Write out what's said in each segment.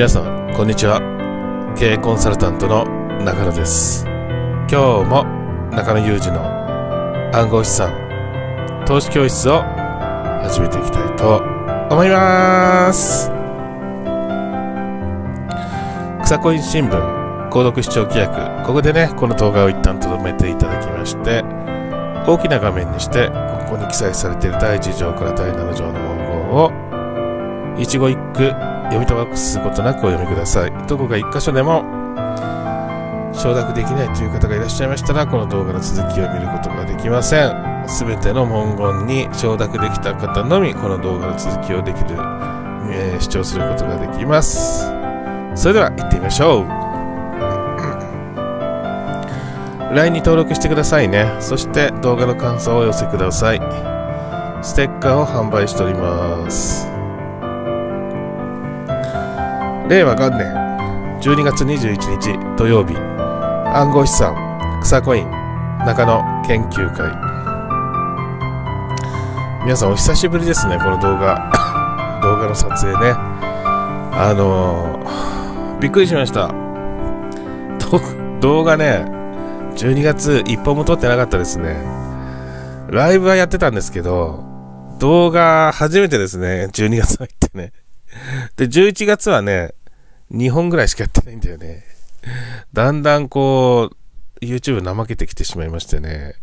皆さんこんにちは経営コンサルタントの中野です今日も中野裕二の暗号資産投資教室を始めていきたいと思います草コイン新聞購読視聴規約ここでねこの動画を一旦とどめていただきまして大きな画面にしてここに記載されている第1条から第7条の文言を一語一句読み飛ばすことなくお読みくださいどこか1箇所でも承諾できないという方がいらっしゃいましたらこの動画の続きを見ることができません全ての文言に承諾できた方のみこの動画の続きをできる、えー、視聴することができますそれでは行ってみましょう LINE に 登録してくださいね。そして動画の感想をお寄せください。ステッカーを販売しております。令和元年12月21日土曜日暗号資産草コイン中野研究会皆さんお久しぶりですねこの動画 動画の撮影ねあのー、びっくりしました動画ね12月1本も撮ってなかったですねライブはやってたんですけど動画初めてですね12月入ってねで11月はね2本ぐらいしかやってないんだよね。だんだんこう、YouTube 怠けてきてしまいましてね。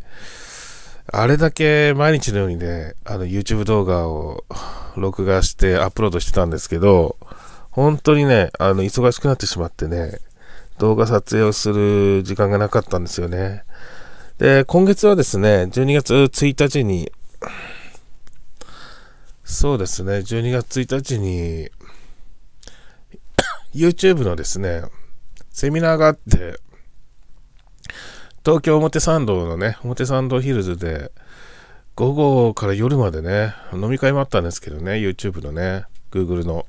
あれだけ毎日のようにね、あの YouTube 動画を録画してアップロードしてたんですけど、本当にね、あの、忙しくなってしまってね、動画撮影をする時間がなかったんですよね。で、今月はですね、12月1日に、そうですね、12月1日に、YouTube のですね、セミナーがあって、東京表参道のね、表参道ヒルズで、午後から夜までね、飲み会もあったんですけどね、YouTube のね、Google の。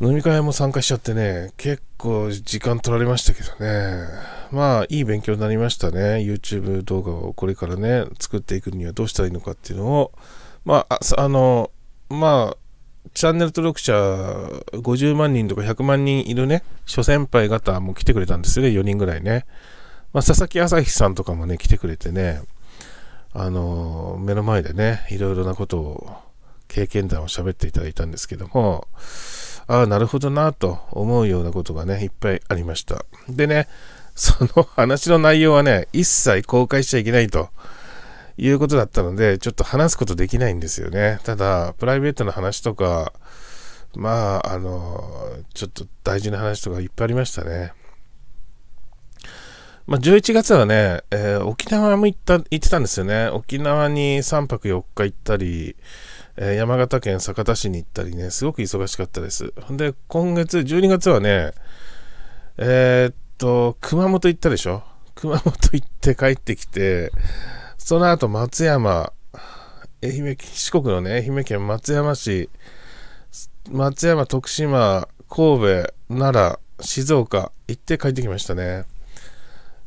飲み会も参加しちゃってね、結構時間取られましたけどね。まあ、いい勉強になりましたね。YouTube 動画をこれからね、作っていくにはどうしたらいいのかっていうのを、まあ、あの、まあ、チャンネル登録者50万人とか100万人いるね、諸先輩方も来てくれたんですよね、4人ぐらいね。まあ、佐々木朝日さんとかもね、来てくれてね、あのー、目の前でね、いろいろなことを、経験談を喋っていただいたんですけども、ああ、なるほどなと思うようなことがね、いっぱいありました。でね、その話の内容はね、一切公開しちゃいけないと。いうことだったので、ちょっと話すことできないんですよね。ただ、プライベートの話とか、まあ、あの、ちょっと大事な話とかいっぱいありましたね。まあ、11月はね、えー、沖縄も行った行ってたんですよね。沖縄に3泊4日行ったり、えー、山形県酒田市に行ったりね、すごく忙しかったです。ほんで、今月、12月はね、えー、っと、熊本行ったでしょ熊本行って帰ってきて、その後、松山、愛媛、四国のね、愛媛県松山市、松山、徳島、神戸、奈良、静岡行って帰ってきましたね。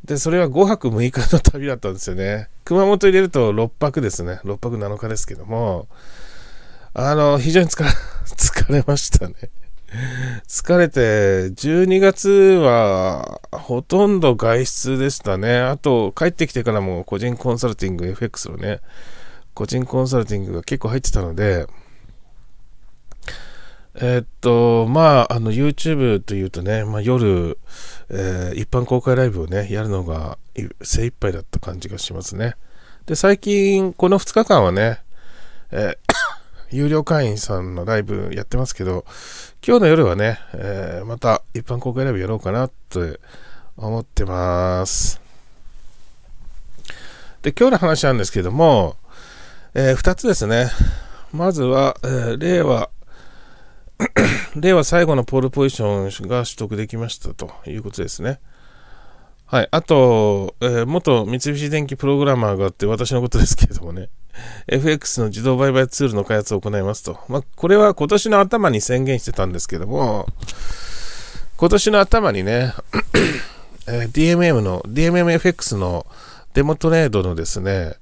で、それは5泊6日の旅だったんですよね。熊本入れると6泊ですね。6泊7日ですけども、あの、非常に疲れ ましたね。疲れて、12月はほとんど外出でしたね。あと、帰ってきてからも個人コンサルティング、FX のね、個人コンサルティングが結構入ってたので、えっと、まあ、あの、YouTube というとね、まあ、夜、えー、一般公開ライブをね、やるのが精一杯だった感じがしますね。で、最近、この2日間はね、えー有料会員さんのライブやってますけど、今日の夜はね、えー、また一般公開ライブやろうかなって思ってます。で、今日の話なんですけども、えー、2つですね。まずは、えー、令和 令和最後のポールポジションが取得できましたということですね。はい。あと、えー、元三菱電機プログラマーがあって私のことですけれどもね。FX の自動売買ツールの開発を行いますと。まあ、これは今年の頭に宣言してたんですけども、今年の頭にね、DMM の、DMMFX のデモトレードのですね、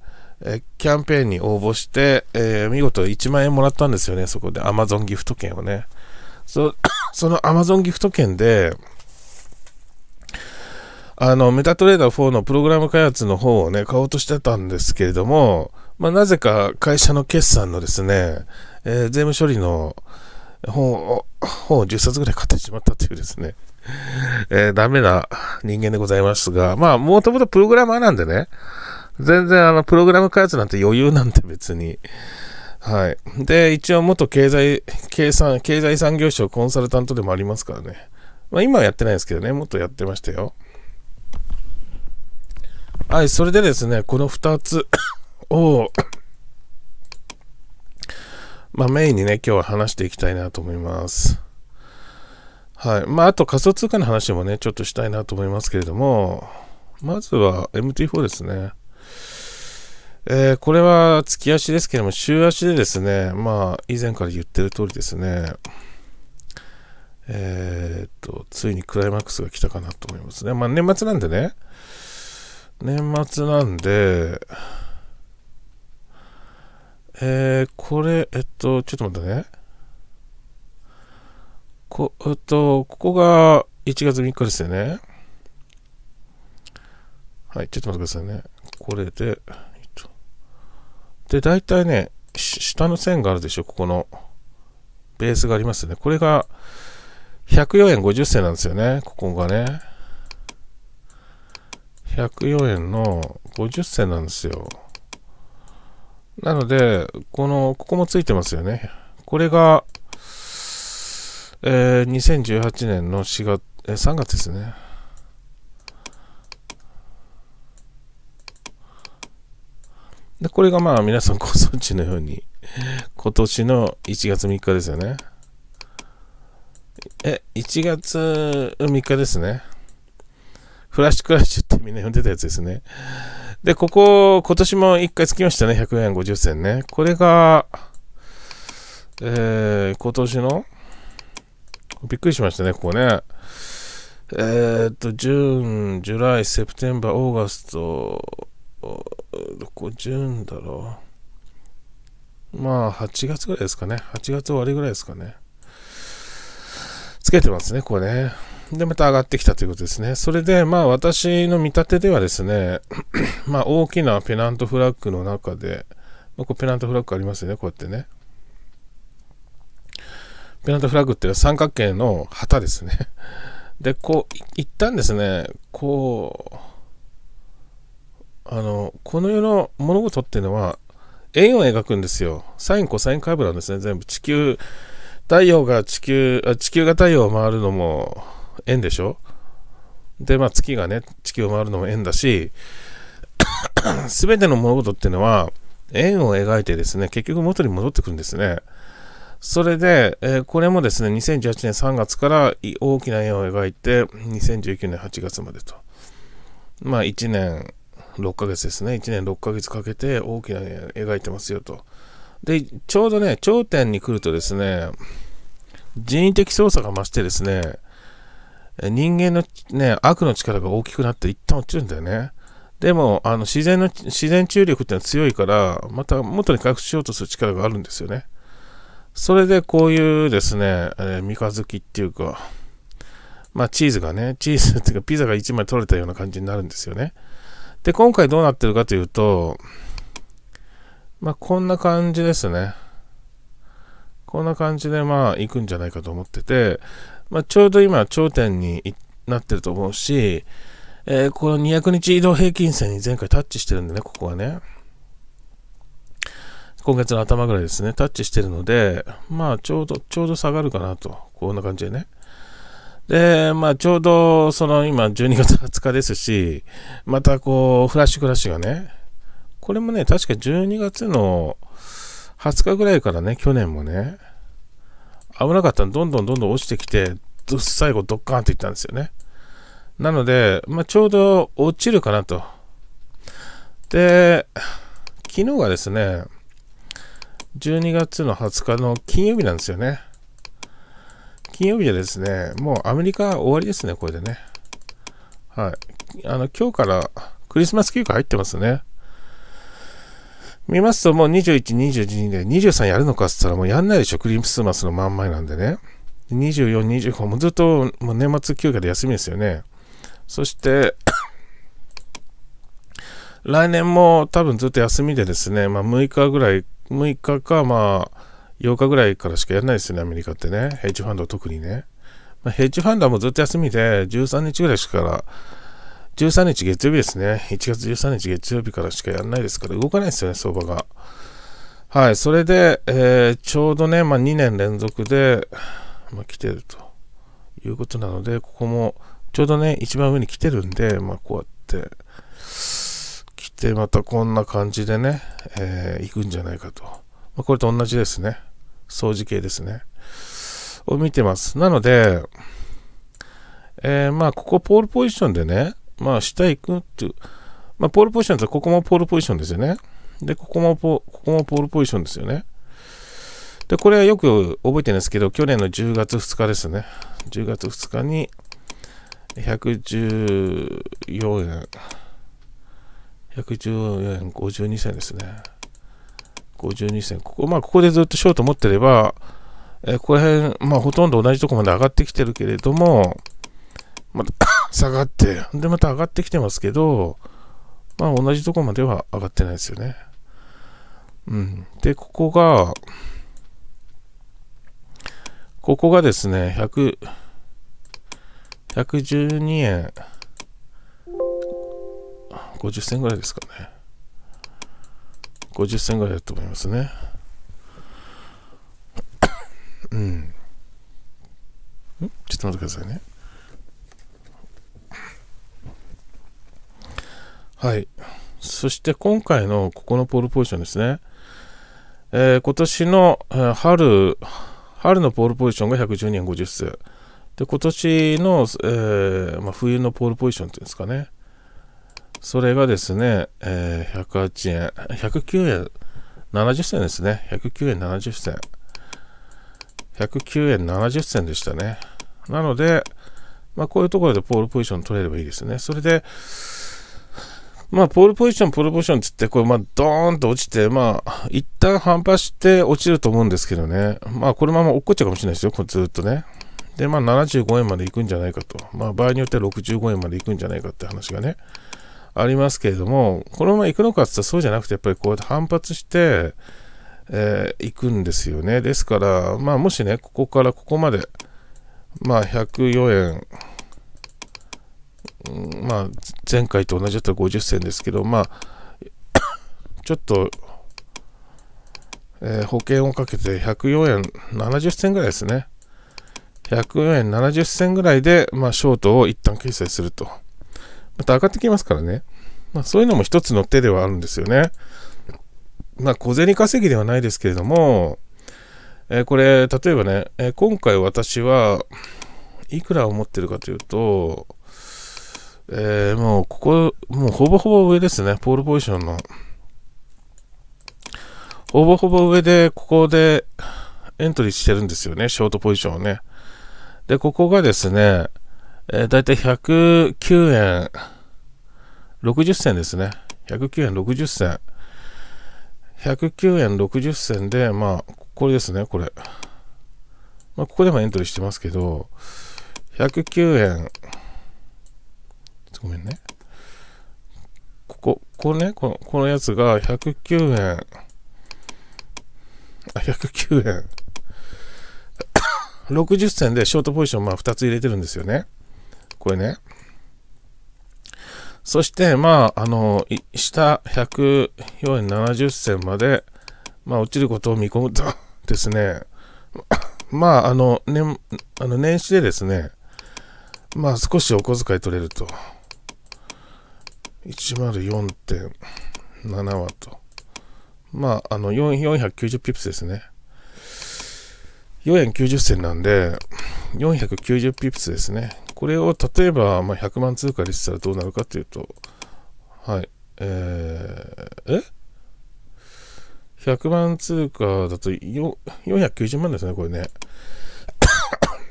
キャンペーンに応募して、えー、見事1万円もらったんですよね、そこで。Amazon ギフト券をね。そ その Amazon ギフト券で、あの、メタトレーダー4のプログラム開発の方をね、買おうとしてたんですけれども、まあ、なぜか会社の決算のですね、えー、税務処理の本本を10冊ぐらい買ってしまったというですね、えー、ダメな人間でございますが、まあ、もともとプログラマーなんでね、全然あの、プログラム開発なんて余裕なんて別に。はい。で、一応元経済、計産、経済産業省コンサルタントでもありますからね。まあ、今はやってないですけどね、もっとやってましたよ。はい、それでですね、この2つをまあ、メインにね、今日は話していきたいなと思います。はい。まあ、あと仮想通貨の話もね、ちょっとしたいなと思いますけれども、まずは MT4 ですね。えー、これは月足ですけれども、週足でですね、まあ、以前から言ってる通りですね、えー、っと、ついにクライマックスが来たかなと思いますね。まあ、年末なんでね、年末なんで、えー、これ、えっと、ちょっと待ってね。こ、えっと、ここが1月3日ですよね。はい、ちょっと待ってくださいね。これで、えっと、で、大体ね、下の線があるでしょ、ここの。ベースがありますよね。これが、104円50銭なんですよね、ここがね。104円の50銭なんですよ。なので、この、ここもついてますよね。これが、えー、2018年の4月、えー、3月ですね。で、これがまあ皆さんご存知のように、今年の1月3日ですよね。え、1月3日ですね。フラッシュクラッシュってみんな読んでたやつですね。で、ここ、今年も1回つきましたね。100円50銭ね。これが、えー、今年の、びっくりしましたね、ここね。えー、っと、ジューン、ジュライ、セプテンバー、オーガスト、どこ、ジューンだろう。まあ、8月ぐらいですかね。8月終わりぐらいですかね。つけてますね、ここね。で、また上がってきたということですね。それで、まあ私の見立てではですね、まあ大きなペナントフラッグの中で、まあ、こペナントフラッグありますよね、こうやってね。ペナントフラッグっていうのは三角形の旗ですね。で、こう、一旦ですね、こう、あの、この世の物事っていうのは、円を描くんですよ。サイン、コサイン、カーブなんですね、全部。地球、太陽が地球、あ地球が太陽を回るのも、円でしょで、まあ、月がね、地球を回るのも円だし、す べての物事っていうのは、円を描いてですね、結局元に戻ってくるんですね。それで、えー、これもですね、2018年3月から大きな円を描いて、2019年8月までと。まあ、1年6ヶ月ですね。1年6ヶ月かけて大きな円描いてますよと。で、ちょうどね、頂点に来るとですね、人為的操作が増してですね、人間のね、悪の力が大きくなって一旦落ちるんだよね。でも、あの自然の、自然注力ってのは強いから、また元に回復しようとする力があるんですよね。それでこういうですね、えー、三日月っていうか、まあチーズがね、チーズっていうかピザが1枚取れたような感じになるんですよね。で、今回どうなってるかというと、まあこんな感じですね。こんな感じでまあ行くんじゃないかと思ってて、まあ、ちょうど今頂点になってると思うし、えー、この200日移動平均線に前回タッチしてるんでね、ここはね。今月の頭ぐらいですね、タッチしてるので、まあちょうど、ちょうど下がるかなと。こんな感じでね。で、まあちょうどその今12月20日ですし、またこう、フラッシュクラッシュがね、これもね、確か12月の20日ぐらいからね、去年もね、危なかったのどんどんどんどん落ちてきて、最後ドッカーンといったんですよね。なので、まあ、ちょうど落ちるかなと。で、昨日がですね、12月の20日の金曜日なんですよね。金曜日でですね、もうアメリカ終わりですね、これでね。はい。あの、今日からクリスマス休暇入ってますね。見ますともう21、22で23やるのかって言ったらもうやんないでしょ、クリスマスの真ん前なんでね。24、25もずっともう年末休暇で休みですよね。そして 来年も多分ずっと休みでですね、まあ、6日ぐらい、6日かまあ8日ぐらいからしかやらないですよね、アメリカってね。ヘッジファンド特にね。まあ、ヘッジファンドはもうずっと休みで13日ぐらいしか13日月曜日ですね。1月13日月曜日からしかやらないですから、動かないですよね、相場が。はい、それで、えー、ちょうどね、まあ、2年連続で、まあ、来てるということなので、ここもちょうどね、一番上に来てるんで、まあ、こうやって、来て、またこんな感じでね、えー、行くんじゃないかと。まあ、これと同じですね。掃除系ですね。を見てます。なので、えー、まあ、ここポールポジションでね、まあ、下行くっていう。まあ、ポールポジションってここもポールポジションですよね。で、ここもポ、ここもポールポジションですよね。で、これはよく覚えてるんですけど、去年の10月2日ですね。10月2日に、114円、114円52銭ですね。52銭。ここ、まあ、ここでずっとショート持ってれば、えここら辺、まあ、ほとんど同じとこまで上がってきてるけれども、また 下がって、で、また上がってきてますけど、まあ同じとこまでは上がってないですよね。うん。で、ここが、ここがですね、100、112円50銭ぐらいですかね。50銭ぐらいだと思いますね。うん。ちょっと待ってくださいね。はい。そして今回のここのポールポジションですね。えー、今年の春、春のポールポジションが112円50数。で、今年の、えー、まあ、冬のポールポジションっていうんですかね。それがですね、えー、108円、109円70銭ですね。109円70銭。109円70銭でしたね。なので、まあ、こういうところでポールポジション取れればいいですね。それで、まあ、ポールポジション、ポールポジションって言って、これ、まあ、ドーンと落ちて、まあ、一旦反発して落ちると思うんですけどね。まあ、このまま落っこっちゃうかもしれないですよ、これずっとね。で、まあ、75円まで行くんじゃないかと。まあ、場合によっては65円まで行くんじゃないかって話がね、ありますけれども、このまま行くのかって言ったらそうじゃなくて、やっぱりこうやって反発して、えー、行くんですよね。ですから、まあ、もしね、ここからここまで、まあ、104円、うん、まあ、前回と同じだったら50銭ですけど、まあ、ちょっと、えー、保険をかけて104円70銭ぐらいですね。104円70銭ぐらいで、まあ、ショートを一旦決済すると。また上がってきますからね。まあ、そういうのも一つの手ではあるんですよね。まあ、小銭稼ぎではないですけれども、えー、これ、例えばね、えー、今回私は、いくらを持ってるかというと、えー、もうここ、もうほぼほぼ上ですね、ポールポジションの。ほぼほぼ上で、ここでエントリーしてるんですよね、ショートポジションをね。で、ここがですね、えー、だいたい109円60銭ですね。109円60銭。109円60銭で、まあ、これですね、これ。まあ、ここでもエントリーしてますけど、109円ごめんね。ここ、ここね、この、このやつが109円。あ、109円。60 銭でショートポジション、まあ2つ入れてるんですよね。これね。そして、まあ、あの、下104円70銭まで、まあ、落ちることを見込むと ですね、まあ、あの、ね、あの年始でですね、まあ、少しお小遣い取れると。104.7ワット。まあ、あの、490ピプスですね。490銭なんで、490ピプスですね。これを例えば、まあ、100万通貨でしたらどうなるかというと、はい、えー、え ?100 万通貨だと490万ですね、これね。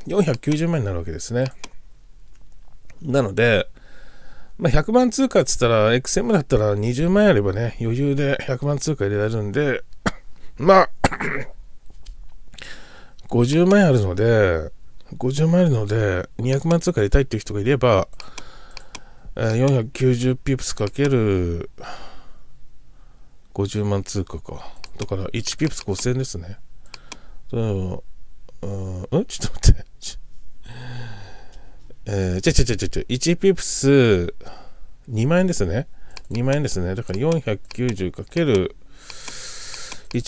490 万になるわけですね。なので、まあ、100万通貨っつったら、XM だったら20万あればね、余裕で100万通貨入れられるんで、まあ、50 万あるので、50万あるので、200万通貨入れたいっていう人がいれば、490ピプスかける50万通貨か。だから1ピプス5000ですね。うん、うん、ちょっと待って。えー、ちょちょちょちょちょ、1ピプス2万円ですね。2万円ですね。だから 490×1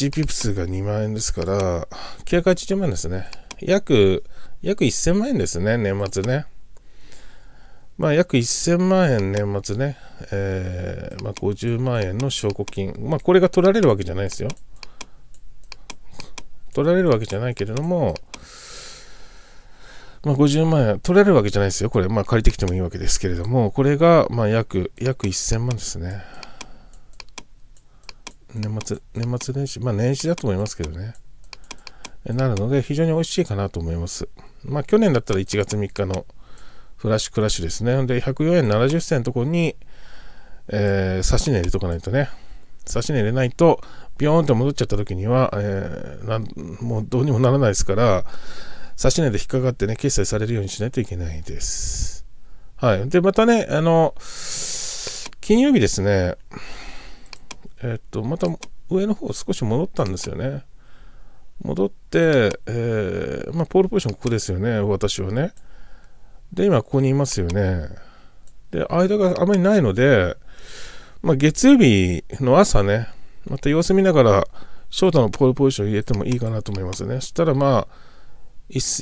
ピプスが2万円ですから、980万円ですね。約、約1000万円ですね、年末ね。まあ、約1000万円年末ね、えー、まあ、50万円の証拠金。まあ、これが取られるわけじゃないですよ。取られるわけじゃないけれども、まあ、50万円、取れるわけじゃないですよ。これ、まあ、借りてきてもいいわけですけれども、これが、まあ、約、約1000万ですね。年末、年末年始、まあ、年始だと思いますけどね。なるので、非常に美味しいかなと思います。まあ、去年だったら1月3日のフラッシュクラッシュですね。で、104円70銭のところに、えー、差し値入れとかないとね。差し値入れないと、ビヨーンと戻っちゃった時には、えー、もうどうにもならないですから、指値で引っかかってね、決済されるようにしないといけないです。はい。で、またね、あの、金曜日ですね、えっと、また上の方少し戻ったんですよね。戻って、えー、まあ、ポールポジションここですよね、私はね。で、今ここにいますよね。で、間があまりないので、まあ、月曜日の朝ね、また様子見ながら、ショートのポールポジション入れてもいいかなと思いますね。そしたらまあ、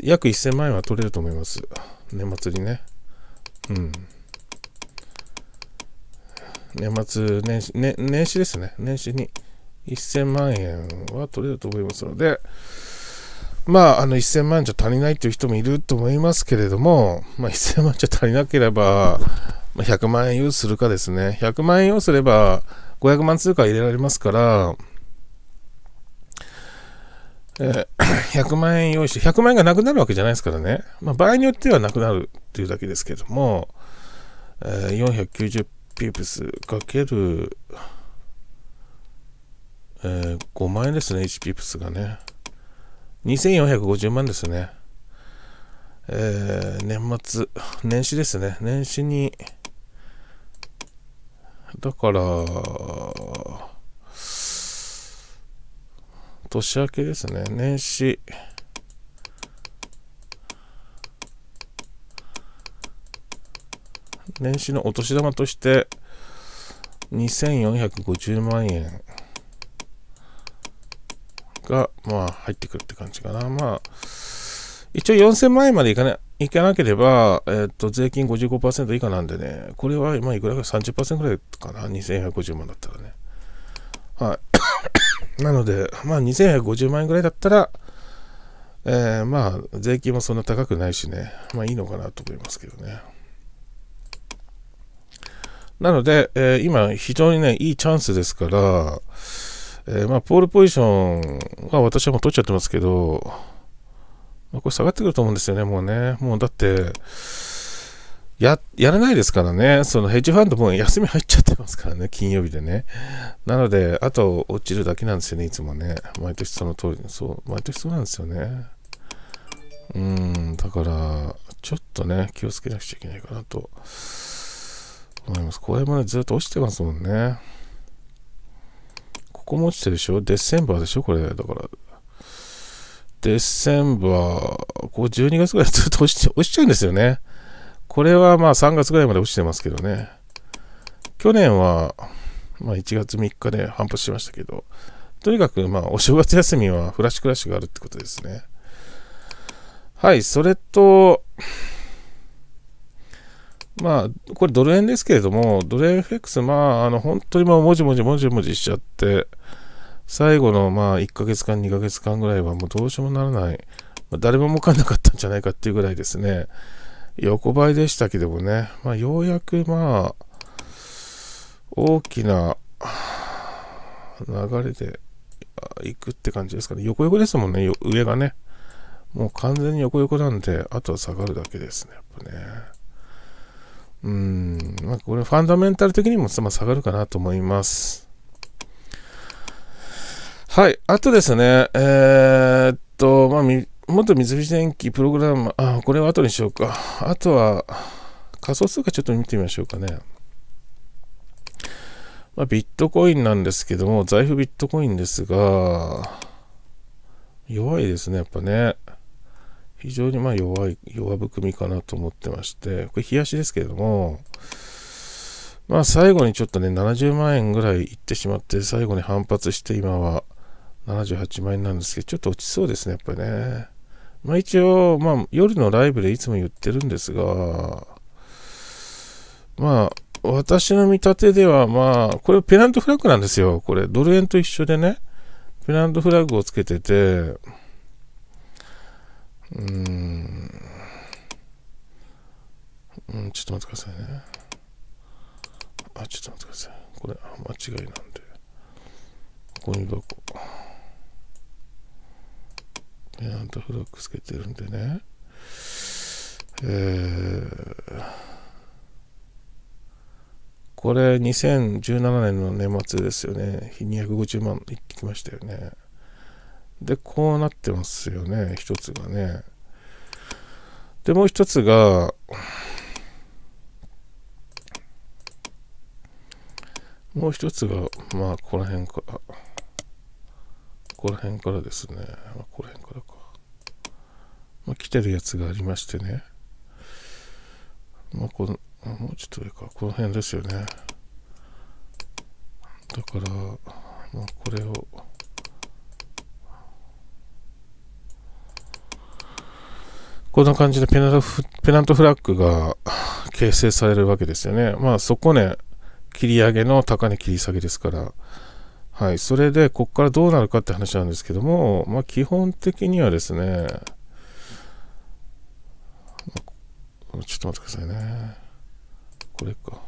約1000万円は取れると思います。年末にね。うん。年末年始、ね、年始ですね。年始に1000万円は取れると思いますので、まあ、あの1000万じゃ足りないという人もいると思いますけれども、まあ、1000万じゃ足りなければ、100万円用するかですね。100万円用すれば、500万通貨入れられますから、え100万円用意して、100万円がなくなるわけじゃないですからね。まあ、場合によってはなくなるというだけですけども、えー、490ピープスかける、えー、5万円ですね、1ピープスがね。2450万ですね。えー、年末、年始ですね。年始に、だから、年明けですね。年始。年始のお年玉として、2450万円が、まあ、入ってくるって感じかな。まあ、一応4000万円までいかな、いかなければ、えっ、ー、と、税金55%以下なんでね、これは、まいくらか30%くらいかな。2150万だったらね。はい。なので、まあ、2150万円ぐらいだったら、えー、まあ、税金もそんな高くないしね、まあいいのかなと思いますけどね。なので、えー、今、非常にね、いいチャンスですから、えー、まあ、ポールポジションは私はもう取っちゃってますけど、まあ、これ下がってくると思うんですよね、もうね。もうだって、や、やらないですからね。そのヘッジファンドも休み入っちゃってますからね、金曜日でね。なので、あと落ちるだけなんですよね、いつもね。毎年その通り、そう、毎年そうなんですよね。うん、だから、ちょっとね、気をつけなくちゃいけないかなと思います。これもね、ずっと落ちてますもんね。ここも落ちてるでしょデッセンバーでしょこれ、だから。デッセンバー、こう12月ぐらいずっと落ちて、落ちちゃうんですよね。これはまあ3月ぐらいまで落ちてますけどね。去年は、まあ、1月3日で反発しましたけど、とにかくまあお正月休みはフラッシュクラッシュがあるってことですね。はい、それと、まあ、これドル円ですけれども、ドル円 FX、まあ、あの、本当にもう、もじもじもじもじしちゃって、最後のまあ、1ヶ月間、2ヶ月間ぐらいはもうどうしようもならない、まあ、誰も儲かんなかったんじゃないかっていうぐらいですね。横ばいでしたけどもね、まあ、ようやくまあ、大きな流れで行くって感じですかね。横横ですもんね、上がね。もう完全に横横なんで、あとは下がるだけですね、やっぱね。うん、まあ、これファンダメンタル的にも下がるかなと思います。はい、あとですね、えー、っと、まあ、元三菱電機プログラム、あ、これは後にしようか。あとは、仮想通貨ちょっと見てみましょうかね。まあ、ビットコインなんですけども、財布ビットコインですが、弱いですね、やっぱね。非常にまあ弱い、弱含みかなと思ってまして、これ冷やしですけれども、まあ最後にちょっとね、70万円ぐらいいってしまって、最後に反発して今は78万円なんですけど、ちょっと落ちそうですね、やっぱりね。まあ、一応、まあ、夜のライブでいつも言ってるんですが、まあ、私の見立てでは、まあ、これペナントフラッグなんですよ。これ、ドル円と一緒でね、ペナントフラッグをつけてて、うーん、うん、ちょっと待ってくださいね。あ、ちょっと待ってください。これ、間違いなんで。ゴミ箱。ちゃんとフロックつけてるんでね。えー、これ2017年の年末ですよね。250万いってきましたよね。で、こうなってますよね。一つがね。で、もう一つが、もう一つが、まあ、ここら辺か。こら辺からですね、まあ、ここら辺からか、まあ、来てるやつがありましてね、まあ、このもうちょっと上か、この辺ですよね。だから、まあ、これを、こんな感じでペナフペナントフラッグが形成されるわけですよね。まあそこね、切り上げの高値切り下げですから、はい、それで、ここからどうなるかって話なんですけども、まあ、基本的にはですね、ちょっと待ってくださいね。これか。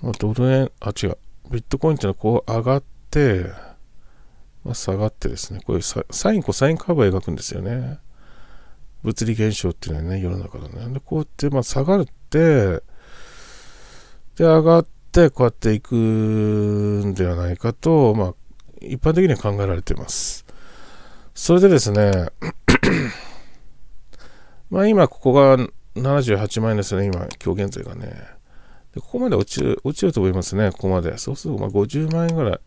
まあ、ドル円、あ、違う。ビットコインっていうのはこう上がって、まあ、下がってですね、こういうサイン、コサインカーブを描くんですよね。物理現象っていうのはね、世の中のね。で、こうやって、まあ、下がるって、で、上がって、こうやっていくんではないかと、まあ、一般的には考えられています。それでですね、まあ今ここが78万円ですね、今、今日現在がね。でここまで落ちる、落ちると思いますね、ここまで。そうすると、まあ50万円ぐらい。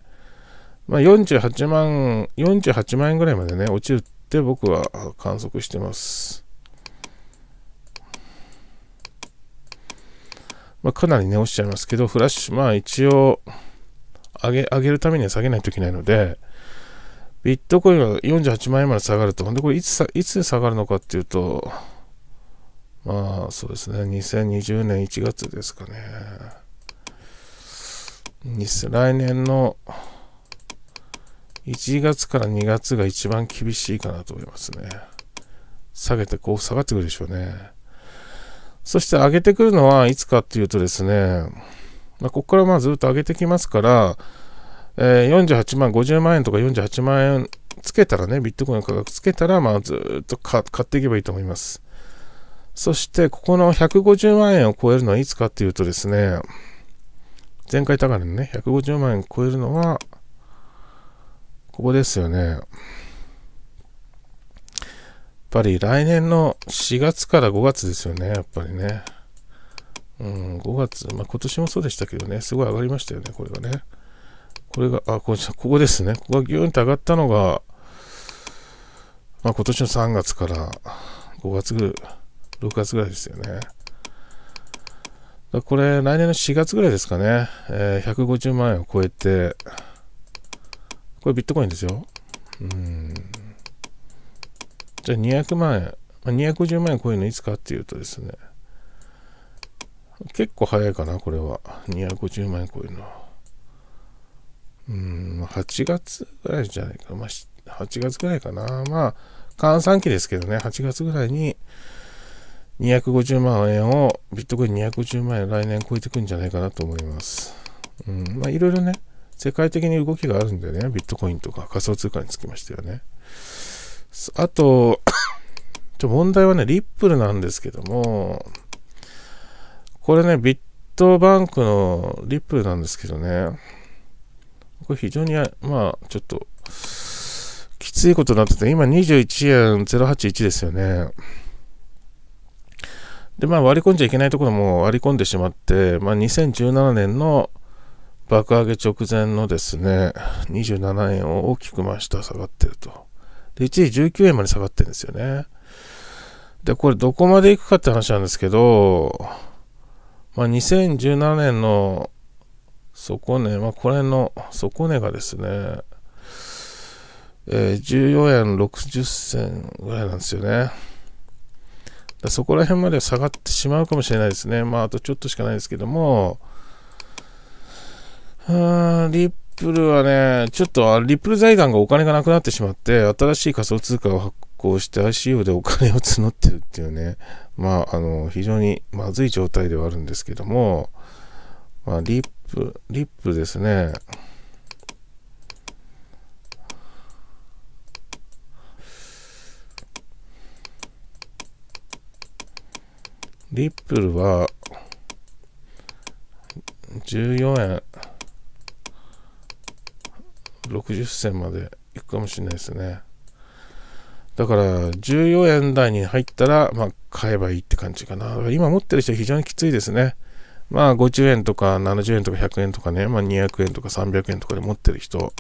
まあ48万、48万円ぐらいまでね、落ちるって僕は観測してます。まあ、かなりね、落ちちゃいますけど、フラッシュ、まあ一応、上げ、上げるためには下げないといけないので、ビットコインは48万円まで下がると。ほんで、これいつ、いつ下がるのかっていうと、まあ、そうですね。2020年1月ですかね。来年の1月から2月が一番厳しいかなと思いますね。下げて、こう下がってくるでしょうね。そして上げてくるのはいつかっていうとですね、まあ、ここからまあずっと上げてきますから、えー、48万、50万円とか48万円つけたらね、ビットコインの価格つけたら、まあ、ずっと買っていけばいいと思います。そして、ここの150万円を超えるのはいつかっていうとですね、前回高値のね、150万円超えるのは、ここですよね。っぱり来年の4月から5月ですよね、やっぱりね。うん、5月、まあ、今年もそうでしたけどね、すごい上がりましたよね、これがね。これが、あ、こここですね。ここがギューンと上がったのが、まあ、今年の3月から5月ぐらい、6月ぐらいですよね。だこれ、来年の4月ぐらいですかね、えー、150万円を超えて、これビットコインですよ。うん。じゃあ200万円、ま250万円超えるのいつかっていうとですね、結構早いかな、これは。250万円超えるのは。うん、8月ぐらいじゃないか。まあ、8月ぐらいかな。まあ、換算期ですけどね、8月ぐらいに250万円を、ビットコイン250万円来年超えてくんじゃないかなと思います。うん、まあ、いろいろね、世界的に動きがあるんでね、ビットコインとか仮想通貨につきましてはね。あと、ちょ問題はね、リップルなんですけども、これね、ビットバンクのリップルなんですけどね、これ非常に、まあ、ちょっと、きついことになってて、今21円081ですよね。で、まあ割り込んじゃいけないところも割り込んでしまって、まあ2017年の爆上げ直前のですね、27円を大きくました、下がってると。で、1時19円まで下がってるんですよね。で、これどこまでいくかって話なんですけど、まあ、2017年の底値、まあ、これの底値がですね、えー、14円60銭ぐらいなんですよね。だそこら辺まで下がってしまうかもしれないですね。まあ、あとちょっとしかないですけども、うん、立派ップルはね、ちょっとリップル財団がお金がなくなってしまって、新しい仮想通貨を発行して ICO でお金を募ってるっていうね、まあ、あの、非常にまずい状態ではあるんですけども、まあ、リップ、リップですね。リップルは14円60銭までいくかもしれないですね。だから、14円台に入ったら、まあ、買えばいいって感じかな。今持ってる人は非常にきついですね。まあ、50円とか70円とか100円とかね、まあ、200円とか300円とかで持ってる人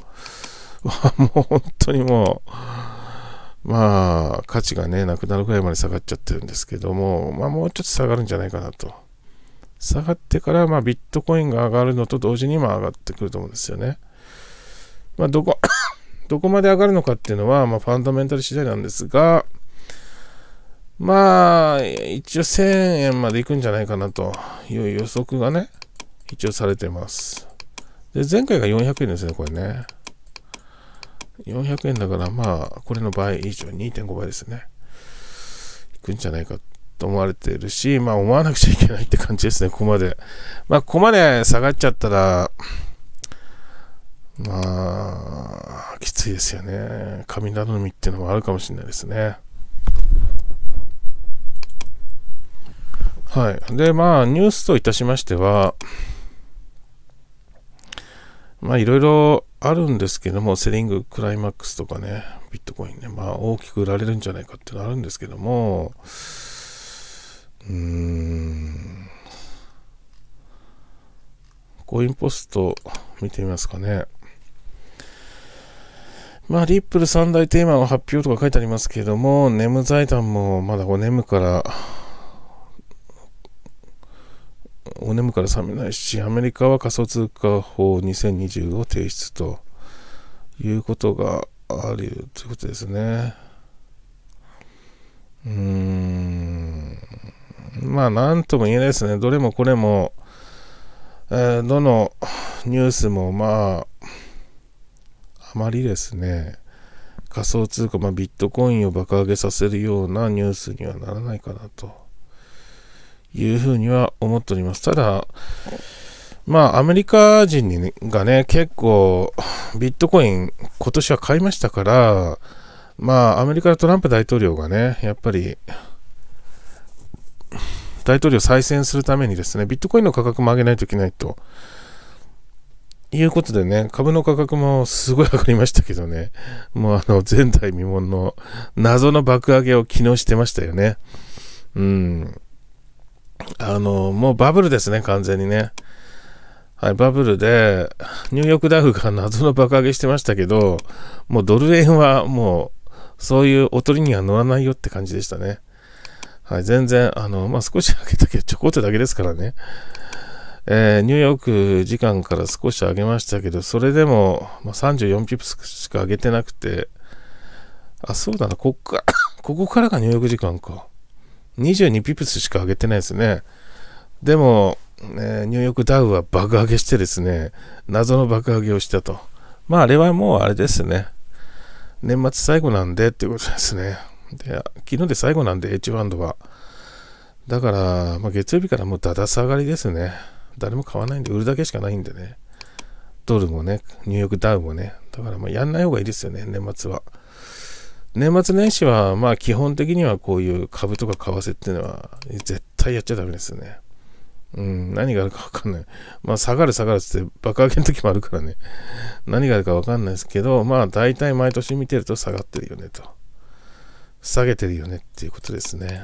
は、もう本当にもう、まあ、価値がね、なくなるぐらいまで下がっちゃってるんですけども、まあ、もうちょっと下がるんじゃないかなと。下がってから、まあ、ビットコインが上がるのと同時に、まあ、上がってくると思うんですよね。まあ、どこ どこまで上がるのかっていうのは、まあ、ファンダメンタル次第なんですが、まあ、一応1000円まで行くんじゃないかなという予測がね、一応されてます。で、前回が400円ですね、これね。400円だから、まあ、これの倍以上、2.5倍ですね。行くんじゃないかと思われてるし、まあ、思わなくちゃいけないって感じですね、ここまで。まあ、ここまで下がっちゃったら、まあ、きついですよね。神頼みっていうのもあるかもしれないですね。はい。で、まあ、ニュースといたしましては、まあ、いろいろあるんですけども、セリングクライマックスとかね、ビットコインね、まあ、大きく売られるんじゃないかっていうのはあるんですけども、うーん、コインポスト見てみますかね。まあ、リップル三大テーマの発表とか書いてありますけれども、ネム財団もまだおネから、お眠から冷めないし、アメリカは仮想通貨法2020を提出ということがあるということですね。うーん。まあ、なんとも言えないですね。どれもこれも、えー、どのニュースもまあ、あまりですね、仮想通貨、まあ、ビットコインを爆上げさせるようなニュースにはならないかなというふうには思っております。ただ、まあ、アメリカ人に、ね、がね、結構、ビットコイン、今年は買いましたから、まあ、アメリカのトランプ大統領がね、やっぱり、大統領再選するためにですね、ビットコインの価格も上げないといけないということでね、株の価格もすごい上がりましたけどね、もうあの前代未聞の謎の爆上げを昨日してましたよね。うん。あの、もうバブルですね、完全にね。はい、バブルで、ニューヨークダウが謎の爆上げしてましたけど、もうドル円はもう、そういうおとりには乗らないよって感じでしたね。はい、全然、あの、まあ、少し上げたけど、ちょこっとだけですからね。えー、ニューヨーク時間から少し上げましたけど、それでも、まあ、34ピップスしか上げてなくて、あ、そうだな、こっか、ここからがニューヨーク時間か。22ピップスしか上げてないですね。でも、えー、ニューヨークダウは爆上げしてですね、謎の爆上げをしたと。まあ、あれはもうあれですね。年末最後なんでっていうことですね。で昨日で最後なんで、H バンドは。だから、まあ、月曜日からもうだだ下がりですね。誰も買わないんで、売るだけしかないんでね。ドルもね、ニューヨークダウもね。だからまあやんない方がいいですよね、年末は。年末年始は、まあ基本的にはこういう株とか為替っていうのは、絶対やっちゃダメですよね。うん、何があるか分かんない。まあ、下がる下がるって爆上げの時もあるからね。何があるか分かんないですけど、まあ、大体毎年見てると下がってるよねと。下げてるよねっていうことですね。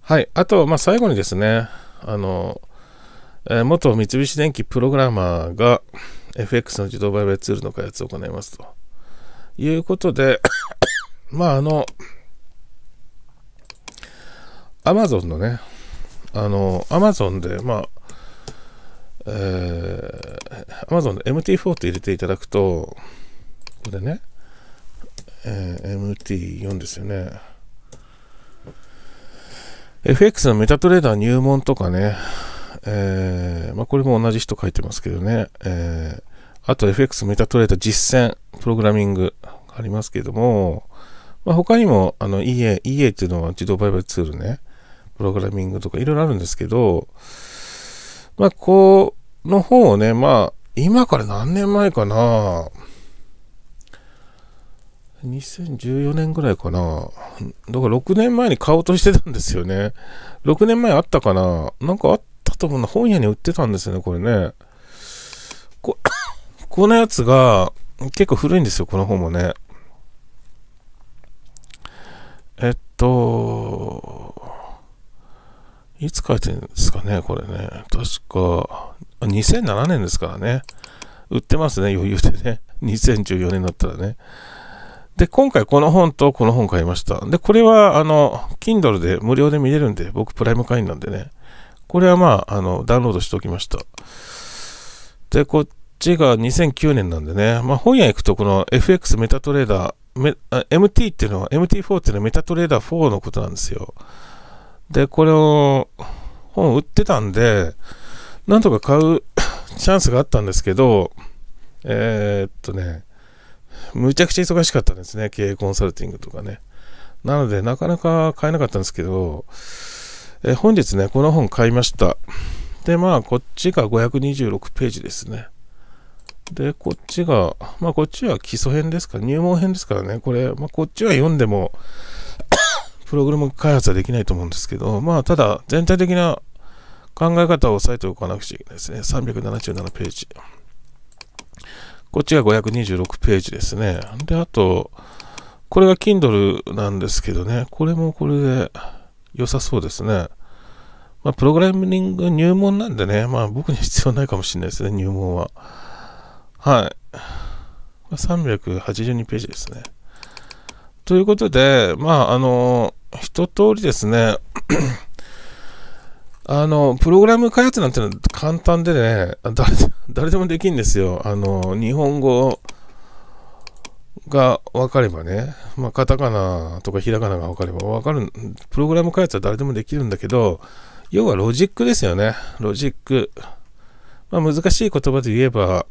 はい。あと、まあ、最後にですね、あの、え元三菱電機プログラマーが FX の自動売買ツールの開発を行いますと。いうことで まああの、Amazon のね、あの、Amazon で、まあ、えー、Amazon で MT4 って入れていただくと、ここでね、えー、MT4 ですよね。FX のメタトレーダー入門とかね、えー、まあ、これも同じ人書いてますけどね、えー、あと FX メタトレーダー実践、プログラミングありますけども、まあ、他にもあの EA、EA っていうのは自動売買ツールね、プログラミングとかいろいろあるんですけど、まあ、この方をね、まあ、今から何年前かな2014年ぐらいかなだから6年前に買おうとしてたんですよね。6年前あったかななんかあったと思うな。本屋に売ってたんですよね、これね。こ、このやつが結構古いんですよ、この本もね。えっと、いつ書いてるんですかね、これね。確か、2007年ですからね。売ってますね、余裕でね。2014年だったらね。で、今回この本とこの本買いました。で、これは、あの、Kindle で無料で見れるんで、僕プライム会員なんでね。これはまあ、あの、ダウンロードしておきました。で、こっちが2009年なんでね、まあ、本屋行くとこの FX メタトレーダー、MT っていうのは、MT4 っていうのはメタトレーダー4のことなんですよ。で、これを、本売ってたんで、なんとか買う チャンスがあったんですけど、えー、っとね、むちゃくちゃ忙しかったんですね、経営コンサルティングとかね。なので、なかなか買えなかったんですけど、え本日ね、この本買いました。で、まあ、こっちが526ページですね。で、こっちが、まあ、こっちは基礎編ですから、入門編ですからね、これ、まあ、こっちは読んでも プログラム開発はできないと思うんですけど、まあ、ただ、全体的な考え方を押さえておかなくちゃいけないですね。377ページ。こっちが526ページですね。で、あと、これが Kindle なんですけどね、これもこれで良さそうですね。まあ、プログラミング入門なんでね、まあ僕に必要ないかもしれないですね、入門は。はい。382ページですね。ということで、まあ、あの、一通りですねあの、プログラム開発なんてのは簡単でね、誰誰でもできるんですよ。あの、日本語が分かればね、まあ、カタカナとかひらがなが分かれば分かる、プログラム開発は誰でもできるんだけど、要はロジックですよね。ロジック。まあ、難しい言葉で言えば、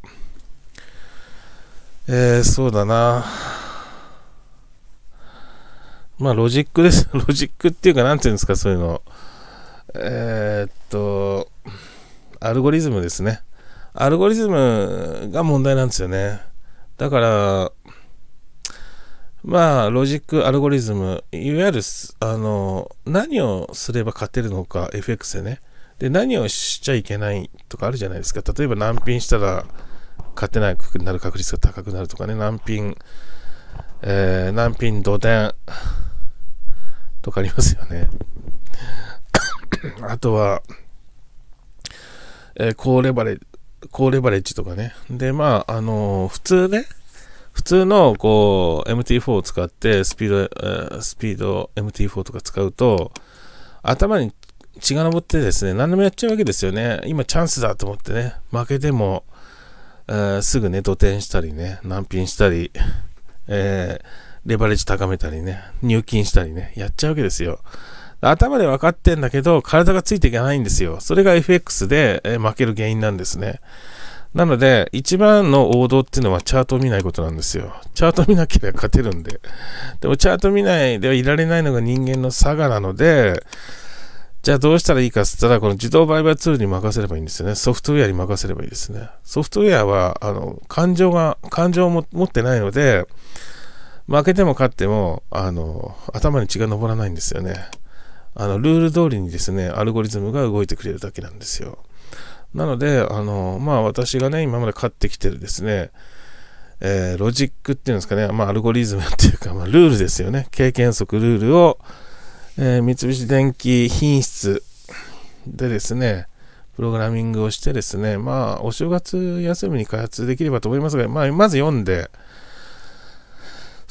えー、そうだな。まあ、ロジックです。ロジックっていうか、なんていうんですか、そういうの。えー、っと、アルゴリズムですね。アルゴリズムが問題なんですよね。だから、まあ、ロジック、アルゴリズム、いわゆる、あの、何をすれば勝てるのか、FX でね。で、何をしちゃいけないとかあるじゃないですか。例えば難品したら、勝てなくなる確率が高くなるとかね、難品、えー、難品土点とかありますよね。あとは、えー、高レバレ、高レバレッジとかね。で、まあ、あのー、普通ね、普通の、こう、MT4 を使って、スピード、スピード MT4 とか使うと、頭に血が上ってですね、何でもやっちゃうわけですよね。今チャンスだと思ってね、負けても、えすぐね、土点したりね、難品したり、えー、レバレッジ高めたりね、入金したりね、やっちゃうわけですよ。頭で分かってんだけど、体がついていけないんですよ。それが FX で、え負ける原因なんですね。なので、一番の王道っていうのはチャートを見ないことなんですよ。チャート見なければ勝てるんで。でもチャート見ないではいられないのが人間の差がなので、じゃあどうしたらいいかって言ったら、この自動売買ツールに任せればいいんですよね。ソフトウェアに任せればいいですね。ソフトウェアは、あの、感情が、感情を持ってないので、負けても勝っても、あの、頭に血が上らないんですよね。あの、ルール通りにですね、アルゴリズムが動いてくれるだけなんですよ。なので、あの、まあ私がね、今まで買ってきてるですね、えー、ロジックっていうんですかね、まあアルゴリズムっていうか、まあルールですよね。経験則ルールを、えー、三菱電機品質でですね、プログラミングをしてですね、まあお正月休みに開発できればと思いますが、まあまず読んで、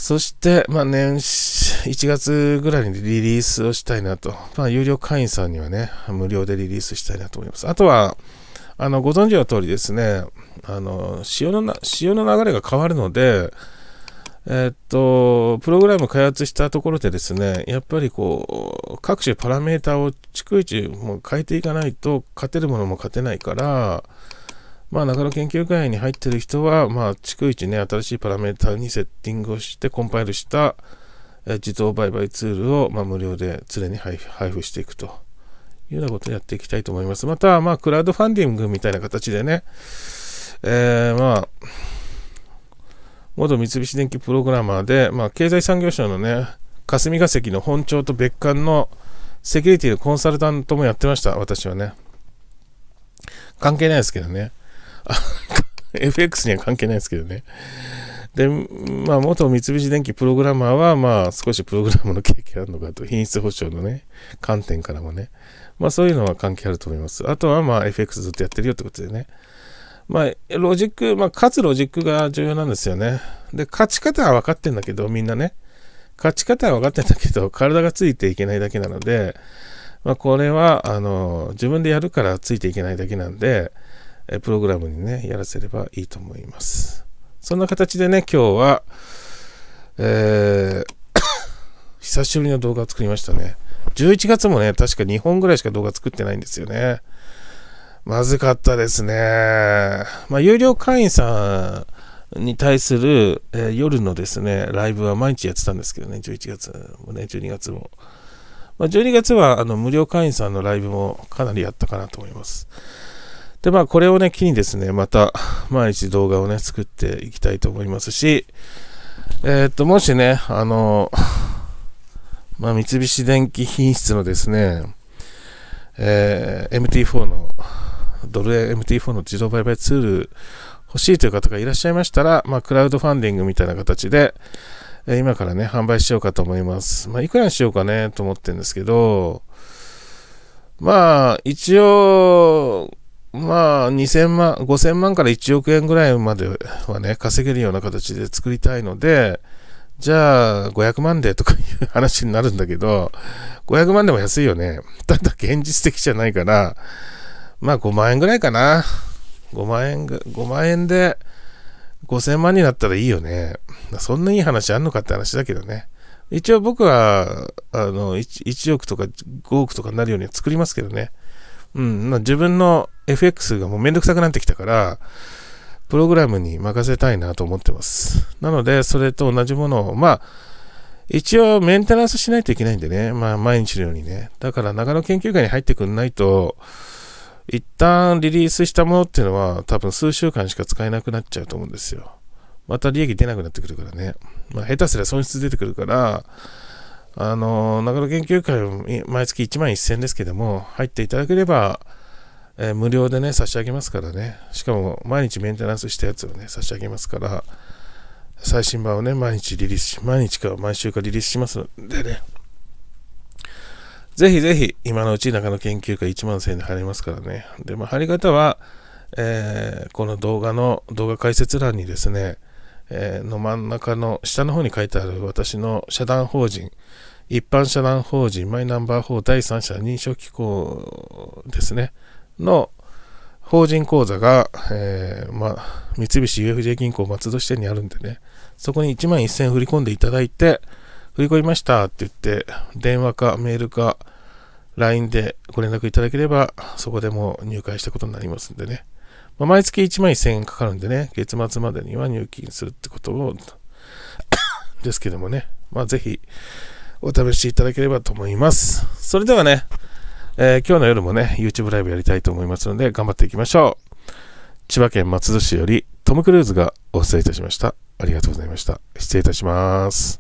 そして、まあ、年、1月ぐらいにリリースをしたいなと。まあ、有料会員さんにはね、無料でリリースしたいなと思います。あとは、あの、ご存知の通りですね、あの、潮のな、潮の流れが変わるので、えっと、プログラム開発したところでですね、やっぱりこう、各種パラメータを逐一もう変えていかないと、勝てるものも勝てないから、まあ、中野研究会に入ってる人は、まあ、逐一ね、新しいパラメータにセッティングをして、コンパイルした自動売買ツールを、まあ、無料で常に配布していくというようなことをやっていきたいと思います。また、まあ、クラウドファンディングみたいな形でね、えー、まあ、元三菱電機プログラマーで、まあ、経済産業省のね、霞が関の本庁と別館のセキュリティのコンサルタントもやってました、私はね。関係ないですけどね。FX には関係ないですけどね。で、まあ、元三菱電機プログラマーは、まあ、少しプログラムの経験あるのかと、品質保証のね、観点からもね。まあ、そういうのは関係あると思います。あとは、まあ、FX ずっとやってるよってことでね。まあ、ロジック、まあ、勝つロジックが重要なんですよね。で、勝ち方は分かってんだけど、みんなね。勝ち方は分かってんだけど、体がついていけないだけなので、まあ、これは、あの、自分でやるからついていけないだけなんで、プログラムにね、やらせればいいと思います。そんな形でね、今日は、えー、久しぶりの動画を作りましたね。11月もね、確か2本ぐらいしか動画作ってないんですよね。まずかったですね。まあ、有料会員さんに対する、えー、夜のですね、ライブは毎日やってたんですけどね、11月もね、12月も。まあ、12月はあの無料会員さんのライブもかなりやったかなと思います。で、まあ、これをね、機にですね、また、毎日動画をね、作っていきたいと思いますし、えー、っと、もしね、あの、まあ、三菱電機品質のですね、えー、MT4 の、ドル円 MT4 の自動売買ツール欲しいという方がいらっしゃいましたら、まあ、クラウドファンディングみたいな形で、えー、今からね、販売しようかと思います。まあ、いくらにしようかね、と思ってるんですけど、まあ、一応、まあ、2000万、5000万から1億円ぐらいまではね、稼げるような形で作りたいので、じゃあ、500万でとかいう話になるんだけど、500万でも安いよね。ただ現実的じゃないから、まあ5万円ぐらいかな。5万円、5万円で5000万になったらいいよね。そんないい話あんのかって話だけどね。一応僕は、あの1、1億とか5億とかになるように作りますけどね。うん、まあ、自分の FX がもうめんどくさくなってきたから、プログラムに任せたいなと思ってます。なので、それと同じものを、まあ、一応メンテナンスしないといけないんでね、まあ、毎日のようにね。だから、長野研究会に入ってくんないと、一旦リリースしたものっていうのは、多分数週間しか使えなくなっちゃうと思うんですよ。また利益出なくなってくるからね。まあ、下手すりゃ損失出てくるから、あの、長野研究会、毎月1万1000円ですけども、入っていただければ、えー、無料でね、差し上げますからね。しかも、毎日メンテナンスしたやつをね、差し上げますから、最新版をね、毎日リリースし、毎日か毎週かリリースしますのでね。ぜひぜひ、今のうち中野研究会1万1000円で入れますからね。で、まあ、貼り方は、えー、この動画の、動画解説欄にですね、えー、の真ん中の下の方に書いてある私の社団法人、一般社団法人マイナンバー法第三者認証機構ですね、の法人口座が、えー、まあ、三菱 UFJ 銀行松戸支店にあるんでね、そこに1万1000円振り込んでいただいて、振り込みましたって言って、電話かメールか LINE でご連絡いただければ、そこでも入会したことになりますんでね。まあ、毎月1万1000円かかるんでね、月末までには入金するってことを ですけどもね、まあ、ぜひ、お試しいただければと思います。それではね、えー、今日の夜もね、YouTube ライブやりたいと思いますので、頑張っていきましょう。千葉県松戸市よりトム・クルーズがお伝えいたしました。ありがとうございました。失礼いたします。